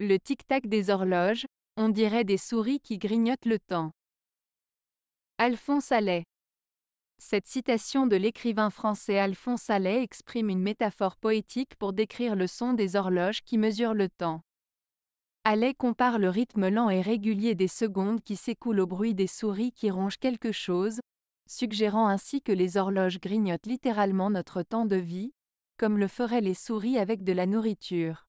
le tic-tac des horloges, on dirait des souris qui grignotent le temps. Alphonse Allais. Cette citation de l'écrivain français Alphonse Allais exprime une métaphore poétique pour décrire le son des horloges qui mesurent le temps. Allais compare le rythme lent et régulier des secondes qui s'écoulent au bruit des souris qui rongent quelque chose, suggérant ainsi que les horloges grignotent littéralement notre temps de vie, comme le feraient les souris avec de la nourriture.